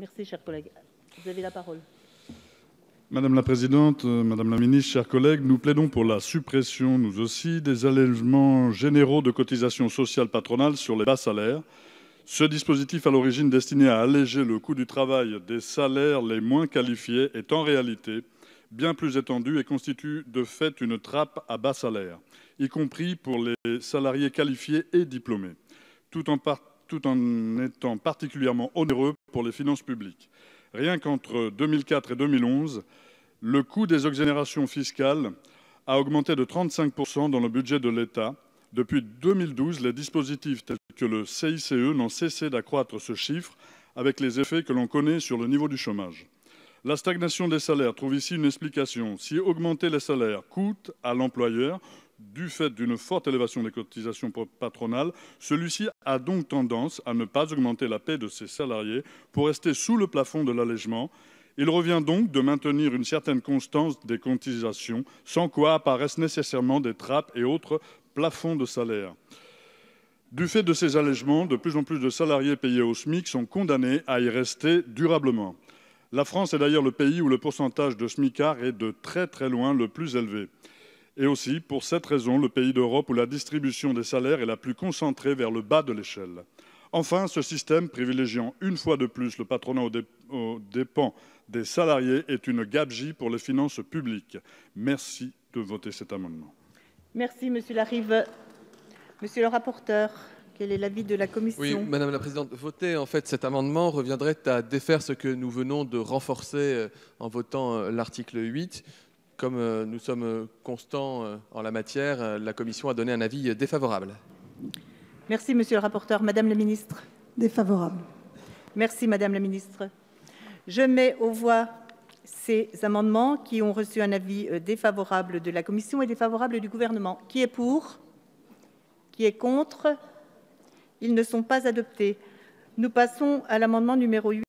Merci, chers collègues. Vous avez la parole. Madame la Présidente, euh, Madame la Ministre, chers collègues, nous plaidons pour la suppression, nous aussi, des allègements généraux de cotisations sociales patronales sur les bas salaires. Ce dispositif, à l'origine destiné à alléger le coût du travail des salaires les moins qualifiés, est en réalité bien plus étendu et constitue de fait une trappe à bas salaire, y compris pour les salariés qualifiés et diplômés. Tout en partant tout en étant particulièrement onéreux pour les finances publiques. Rien qu'entre 2004 et 2011, le coût des exonérations fiscales a augmenté de 35% dans le budget de l'État. Depuis 2012, les dispositifs tels que le CICE n'ont cessé d'accroître ce chiffre avec les effets que l'on connaît sur le niveau du chômage. La stagnation des salaires trouve ici une explication. Si augmenter les salaires coûte à l'employeur, du fait d'une forte élévation des cotisations patronales, celui-ci a donc tendance à ne pas augmenter la paie de ses salariés pour rester sous le plafond de l'allègement. Il revient donc de maintenir une certaine constance des cotisations, sans quoi apparaissent nécessairement des trappes et autres plafonds de salaire. Du fait de ces allègements, de plus en plus de salariés payés au SMIC sont condamnés à y rester durablement. La France est d'ailleurs le pays où le pourcentage de SMICards est de très très loin le plus élevé. Et aussi, pour cette raison, le pays d'Europe où la distribution des salaires est la plus concentrée vers le bas de l'échelle. Enfin, ce système privilégiant une fois de plus le patronat aux, dépens des salariés est une gabegie pour les finances publiques. Merci de voter cet amendement. Merci, Monsieur Larive. Monsieur le rapporteur. Quel est l'avis de la Commission Oui, Madame la Présidente, voter en fait cet amendement reviendrait à défaire ce que nous venons de renforcer euh, en votant euh, l'article 8. Comme euh, nous sommes euh, constants euh, en la matière, la Commission a donné un avis défavorable. Merci, Monsieur le rapporteur. Madame la Ministre Défavorable. Merci, Madame la Ministre. Je mets aux voix ces amendements qui ont reçu un avis défavorable de la Commission et défavorable du gouvernement. Qui est pour Qui est contre Ils ne sont pas adoptés. Nous passons à l'amendement numéro 8.